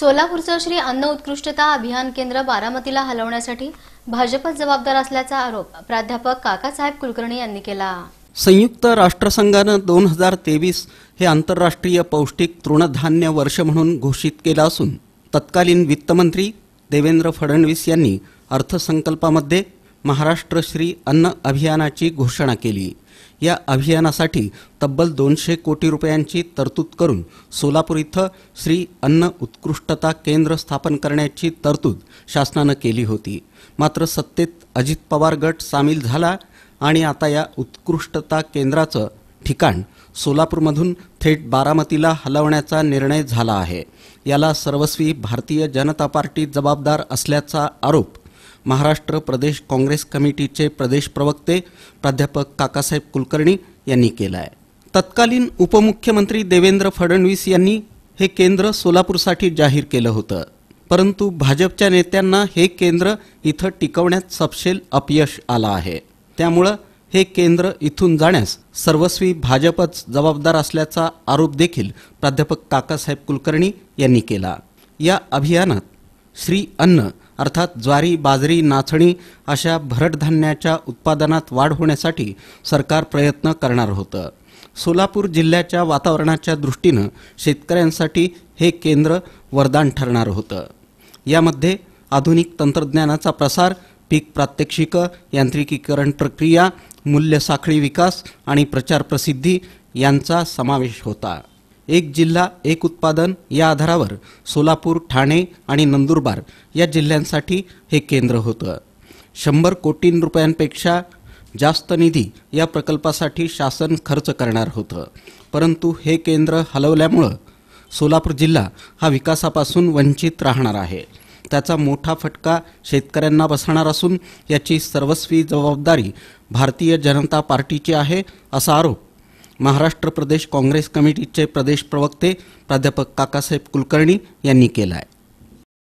सोलापूरचं श्री अन्न उत्कृष्टता अभियान केंद्र बारामतीला हलवण्यासाठी भाजप जबाबदार असल्याचा आरोप प्राध्यापक काकासाहेब कुलकर्णी यांनी केला संयुक्त राष्ट्रसंघानं दोन हजार तेवीस हे आंतरराष्ट्रीय पौष्टिक तृणधान्य वर्ष म्हणून घोषित केलं असून तत्कालीन वित्तमंत्री देवेंद्र फडणवीस यांनी अर्थसंकल्पामध्ये महाराष्ट्र श्री अन्न अभियानाची घोषणा केली या अभियानासाठी तब्बल दोनशे कोटी रुपयांची तरतूद करून सोलापूर इथं श्री अन्न उत्कृष्टता केंद्र स्थापन करण्याची तरतूद शासनानं केली होती मात्र सत्तेत अजित पवार गट सामील झाला आणि आता या उत्कृष्टता केंद्राचं ठिकाण सोलापूरमधून थेट बारामतीला हलवण्याचा निर्णय झाला आहे याला सर्वस्वी भारतीय जनता पार्टी जबाबदार असल्याचा आरोप महाराष्ट्र प्रदेश काँग्रेस कमिटीचे प्रदेश प्रवक्ते प्राध्यापक काकासाहेब कुलकर्णी यांनी केलाय आहे तत्कालीन उपमुख्यमंत्री देवेंद्र फडणवीस यांनी हे केंद्र सोलापूरसाठी जाहीर केलं होतं परंतु भाजपच्या नेत्यांना हे केंद्र इथं टिकवण्यात सपशेल अपयश आला आहे त्यामुळं हे केंद्र इथून जाण्यास सर्वस्वी भाजपच जबाबदार असल्याचा आरोप देखील प्राध्यापक काकासाहेब कुलकर्णी यांनी केला या अभियानात श्री अन्न अर्थात ज्वारी बाजरी नाचणी अशा भरडधान्याच्या उत्पादनात वाढ होण्यासाठी सरकार प्रयत्न करणार होतं सोलापूर जिल्ह्याच्या वातावरणाच्या दृष्टीनं शेतकऱ्यांसाठी हे केंद्र वरदान ठरणार होतं यामध्ये आधुनिक तंत्रज्ञानाचा प्रसार पीक प्रात्यक्षिकं यांत्रिकीकरण प्रक्रिया मूल्य साखळी विकास आणि प्रचार प्रसिद्धी यांचा समावेश होता एक जिल्हा एक उत्पादन या आधारावर सोलापूर ठाणे आणि नंदुरबार या जिल्ह्यांसाठी हे केंद्र होतं शंभर कोटी रुपयांपेक्षा जास्त निधी या प्रकल्पासाठी शासन खर्च करणार होतं परंतु हे केंद्र हलवल्यामुळं सोलापूर जिल्हा हा विकासापासून वंचित राहणार आहे त्याचा मोठा फटका शेतकऱ्यांना बसणार असून याची सर्वस्वी जबाबदारी भारतीय जनता पार्टीची आहे असा आरोप महाराष्ट्र प्रदेश काँग्रेस कमिटीचे प्रदेश प्रवक्ते प्राध्यापक काकासाहेब कुलकर्णी यांनी केलं आहे